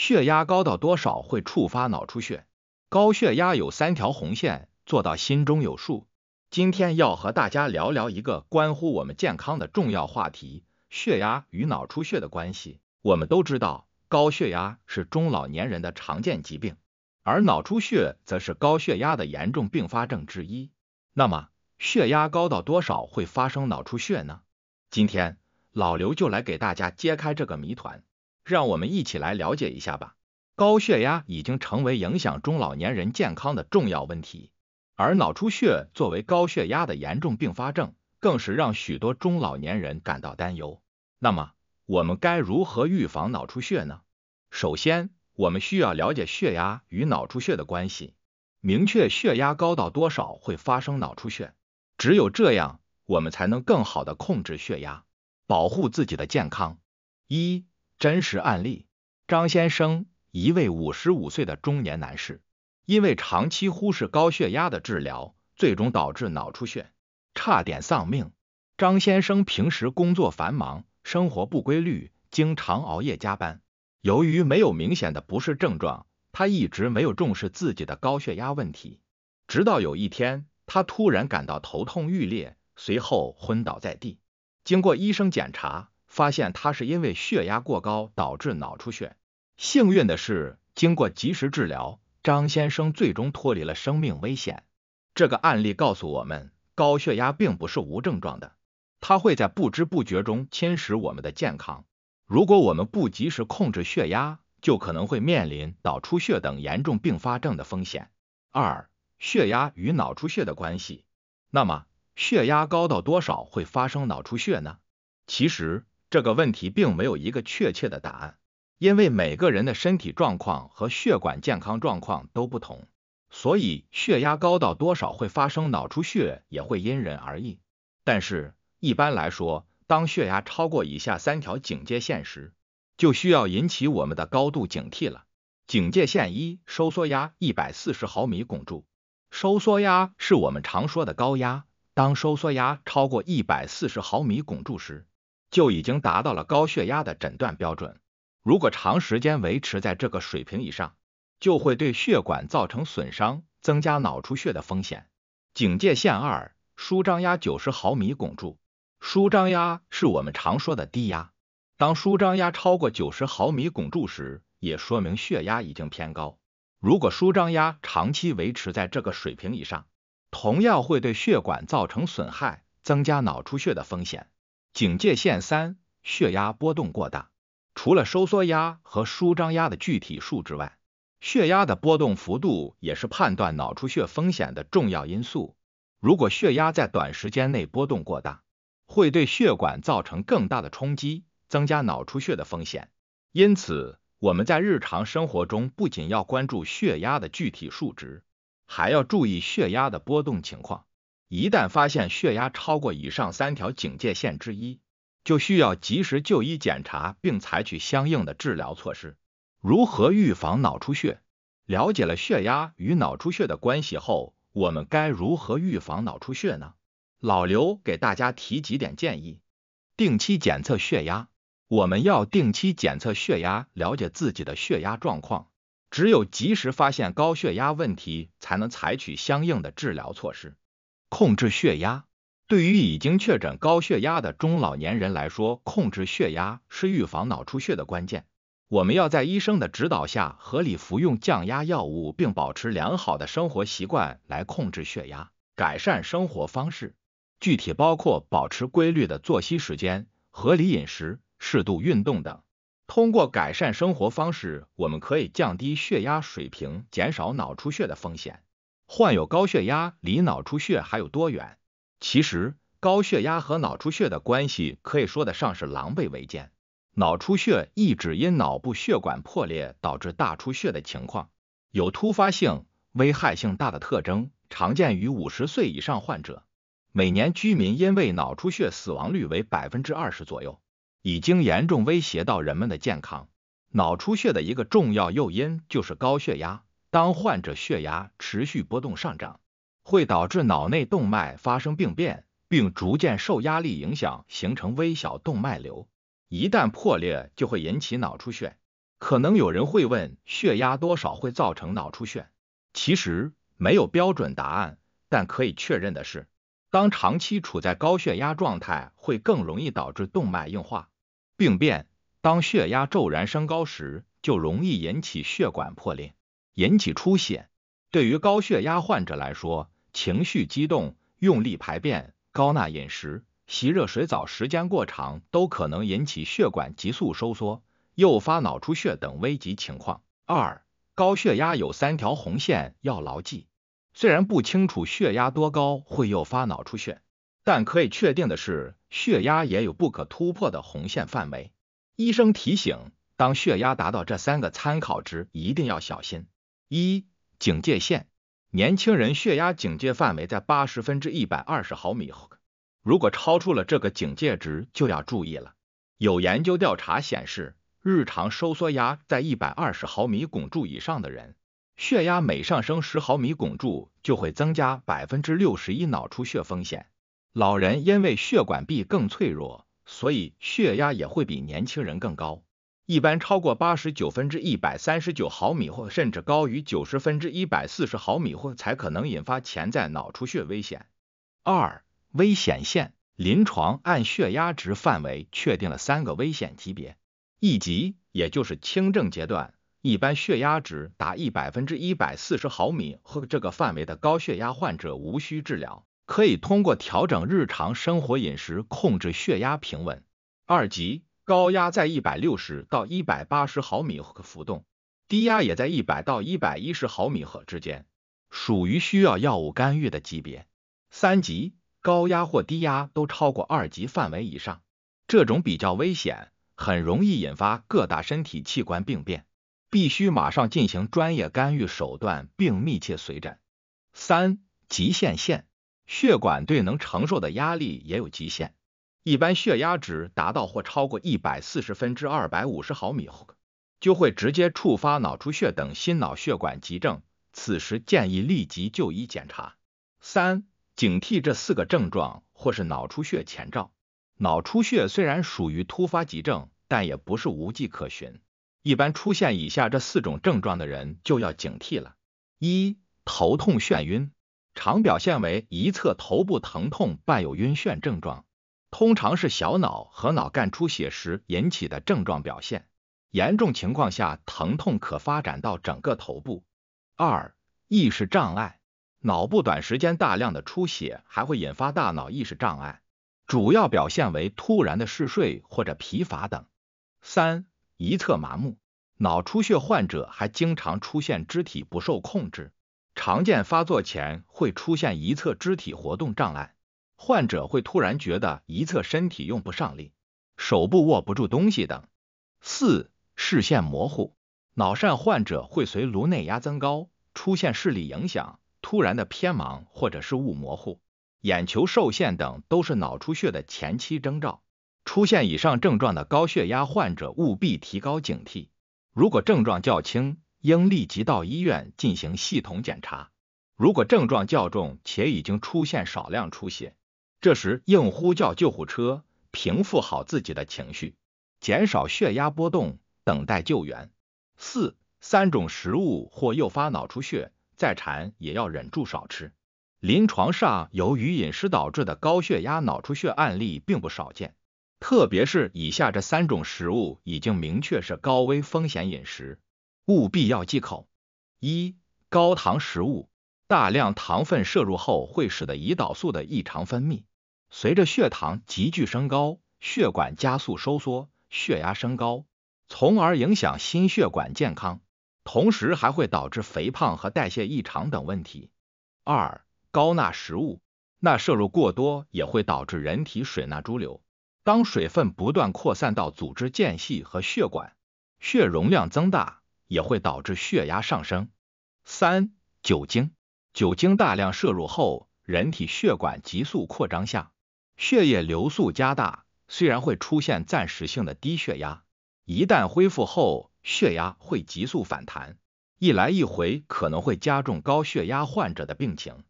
血压高到多少会触发脑出血？高血压有三条红线，做到心中有数。今天要和大家聊聊一个关乎我们健康的重要话题：血压与脑出血的关系。我们都知道，高血压是中老年人的常见疾病，而脑出血则是高血压的严重并发症之一。那么，血压高到多少会发生脑出血呢？今天老刘就来给大家揭开这个谜团。让我们一起来了解一下吧。高血压已经成为影响中老年人健康的重要问题，而脑出血作为高血压的严重并发症，更是让许多中老年人感到担忧。那么，我们该如何预防脑出血呢？首先，我们需要了解血压与脑出血的关系，明确血压高到多少会发生脑出血。只有这样，我们才能更好的控制血压，保护自己的健康。一真实案例：张先生，一位五十五岁的中年男士，因为长期忽视高血压的治疗，最终导致脑出血，差点丧命。张先生平时工作繁忙，生活不规律，经常熬夜加班。由于没有明显的不适症状，他一直没有重视自己的高血压问题。直到有一天，他突然感到头痛欲裂，随后昏倒在地。经过医生检查。发现他是因为血压过高导致脑出血。幸运的是，经过及时治疗，张先生最终脱离了生命危险。这个案例告诉我们，高血压并不是无症状的，它会在不知不觉中侵蚀我们的健康。如果我们不及时控制血压，就可能会面临脑出血等严重并发症的风险。二、血压与脑出血的关系。那么，血压高到多少会发生脑出血呢？其实。这个问题并没有一个确切的答案，因为每个人的身体状况和血管健康状况都不同，所以血压高到多少会发生脑出血也会因人而异。但是一般来说，当血压超过以下三条警戒线时，就需要引起我们的高度警惕了。警戒线一：收缩压一百四十毫米汞柱，收缩压是我们常说的高压，当收缩压超过一百四十毫米汞柱时。就已经达到了高血压的诊断标准。如果长时间维持在这个水平以上，就会对血管造成损伤，增加脑出血的风险。警戒线二，舒张压九十毫米汞柱。舒张压是我们常说的低压。当舒张压超过九十毫米汞柱时，也说明血压已经偏高。如果舒张压长期维持在这个水平以上，同样会对血管造成损害，增加脑出血的风险。警戒线三，血压波动过大。除了收缩压和舒张压的具体数值外，血压的波动幅度也是判断脑出血风险的重要因素。如果血压在短时间内波动过大，会对血管造成更大的冲击，增加脑出血的风险。因此，我们在日常生活中不仅要关注血压的具体数值，还要注意血压的波动情况。一旦发现血压超过以上三条警戒线之一，就需要及时就医检查，并采取相应的治疗措施。如何预防脑出血？了解了血压与脑出血的关系后，我们该如何预防脑出血呢？老刘给大家提几点建议：定期检测血压，我们要定期检测血压，了解自己的血压状况。只有及时发现高血压问题，才能采取相应的治疗措施。控制血压对于已经确诊高血压的中老年人来说，控制血压是预防脑出血的关键。我们要在医生的指导下，合理服用降压药物，并保持良好的生活习惯来控制血压，改善生活方式。具体包括保持规律的作息时间、合理饮食、适度运动等。通过改善生活方式，我们可以降低血压水平，减少脑出血的风险。患有高血压，离脑出血还有多远？其实，高血压和脑出血的关系可以说得上是狼狈为奸。脑出血是指因脑部血管破裂导致大出血的情况，有突发性、危害性大的特征，常见于五十岁以上患者。每年居民因为脑出血死亡率为百分之二十左右，已经严重威胁到人们的健康。脑出血的一个重要诱因就是高血压。当患者血压持续波动上涨，会导致脑内动脉发生病变，并逐渐受压力影响形成微小动脉瘤，一旦破裂就会引起脑出血。可能有人会问，血压多少会造成脑出血？其实没有标准答案，但可以确认的是，当长期处在高血压状态，会更容易导致动脉硬化病变。当血压骤然升高时，就容易引起血管破裂。引起出血，对于高血压患者来说，情绪激动、用力排便、高钠饮食、洗热水澡时间过长，都可能引起血管急速收缩，诱发脑出血等危急情况。二、高血压有三条红线要牢记。虽然不清楚血压多高会诱发脑出血，但可以确定的是，血压也有不可突破的红线范围。医生提醒，当血压达到这三个参考值，一定要小心。一警戒线，年轻人血压警戒范围在八十分之一百二十毫米后，如果超出了这个警戒值，就要注意了。有研究调查显示，日常收缩压在一百二十毫米汞柱以上的人，血压每上升十毫米汞柱，就会增加百分之六十一脑出血风险。老人因为血管壁更脆弱，所以血压也会比年轻人更高。一般超过八十九分之一百三十九毫米或甚至高于九十分之一百四十毫米或才可能引发潜在脑出血危险。二危险线临床按血压值范围确定了三个危险级别。一级也就是轻症阶段，一般血压值达一百分之一百四十毫米或这个范围的高血压患者无需治疗，可以通过调整日常生活饮食控制血压平稳。二级。高压在一百六十到一百八十毫米和浮动，低压也在一百到一百一十毫米和之间，属于需要药物干预的级别。三级高压或低压都超过二级范围以上，这种比较危险，很容易引发各大身体器官病变，必须马上进行专业干预手段并密切随诊。三极限线，血管对能承受的压力也有极限。一般血压值达到或超过一百四十分之二百五十毫米后，就会直接触发脑出血等心脑血管急症，此时建议立即就医检查。三、警惕这四个症状或是脑出血前兆。脑出血虽然属于突发急症，但也不是无迹可循。一般出现以下这四种症状的人就要警惕了：一、头痛眩晕，常表现为一侧头部疼痛，伴有晕眩症状。通常是小脑和脑干出血时引起的症状表现，严重情况下疼痛可发展到整个头部。二、意识障碍，脑部短时间大量的出血还会引发大脑意识障碍，主要表现为突然的嗜睡或者疲乏等。三、一侧麻木，脑出血患者还经常出现肢体不受控制，常见发作前会出现一侧肢体活动障碍。患者会突然觉得一侧身体用不上力，手部握不住东西等。四、视线模糊，脑疝患者会随颅内压增高出现视力影响，突然的偏盲或者是物模糊、眼球受限等，都是脑出血的前期征兆。出现以上症状的高血压患者务必提高警惕。如果症状较轻，应立即到医院进行系统检查；如果症状较重且已经出现少量出血，这时应呼叫救护车，平复好自己的情绪，减少血压波动，等待救援。四、三种食物或诱发脑出血，再馋也要忍住少吃。临床上由于饮食导致的高血压脑出血案例并不少见，特别是以下这三种食物已经明确是高危风险饮食，务必要忌口。一、高糖食物，大量糖分摄入后会使得胰岛素的异常分泌。随着血糖急剧升高，血管加速收缩，血压升高，从而影响心血管健康，同时还会导致肥胖和代谢异常等问题。二、高钠食物，钠摄入过多也会导致人体水钠潴留，当水分不断扩散到组织间隙和血管，血容量增大，也会导致血压上升。三、酒精，酒精大量摄入后，人体血管急速扩张下。血液流速加大，虽然会出现暂时性的低血压，一旦恢复后，血压会急速反弹，一来一回可能会加重高血压患者的病情。